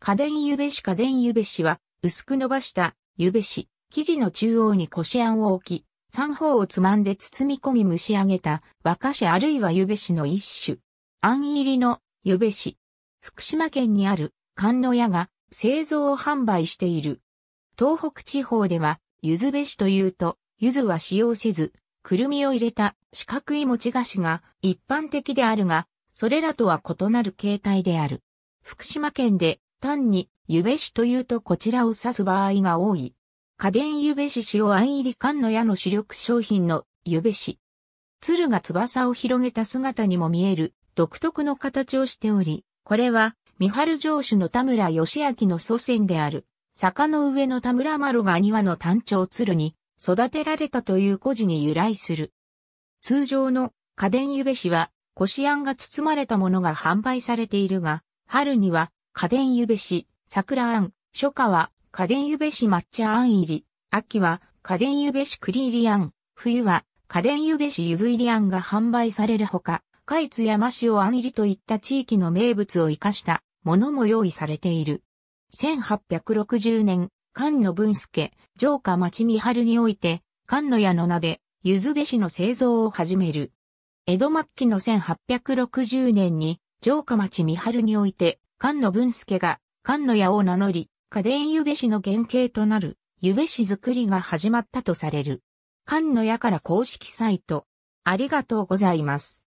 家電ゆべし家電ゆべしは、薄く伸ばしたゆべし、生地の中央にこしあんを置き、三方をつまんで包み込み蒸し上げた和菓子あるいはゆべしの一種。あん入りのゆべし。福島県にある観の屋が製造を販売している。東北地方では、ゆずべしというと、ゆずは使用せず、くるみを入れた四角い餅菓子が一般的であるが、それらとは異なる形態である。福島県で単に、ゆべしというとこちらを指す場合が多い。家電ゆべし塩あん入り缶の矢の主力商品のゆべし。鶴が翼を広げた姿にも見える独特の形をしており、これは、三春城主の田村義明の祖先である、坂の上の田村呂が庭の単調鶴に育てられたという故事に由来する。通常の家電ゆべしは、こしあんが包まれたものが販売されているが、春には家電ゆべし、桜あん、初夏は家電ゆべし抹茶あん入り、秋は家電ゆべし栗入りあん、冬は家電ゆべしゆず入りあんが販売されるほか、海津山市をあん入りといった地域の名物を生かしたものも用意されている。1860年、菅野文介、城下町見春において、菅野屋の名で、ゆずべしの製造を始める。江戸末期の1860年に、城下町見春において、菅野文介が菅野屋を名乗り、家電ゆべしの原型となる、ゆべし作りが始まったとされる。菅野屋から公式サイト。ありがとうございます。